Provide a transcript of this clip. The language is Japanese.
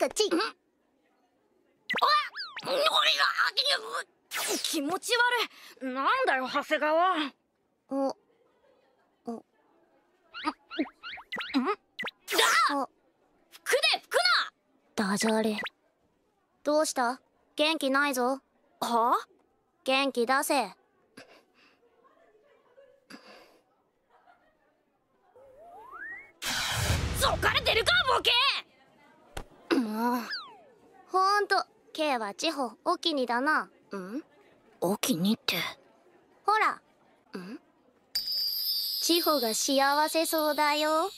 そっちあ俺が気持ち悪いなんだよ長谷川おおん服で服なダジャレどうした元気ないぞはあ元気出せそかるかボケんと K は地方おきにだなうんおきにってほらん地方が幸せそうだよ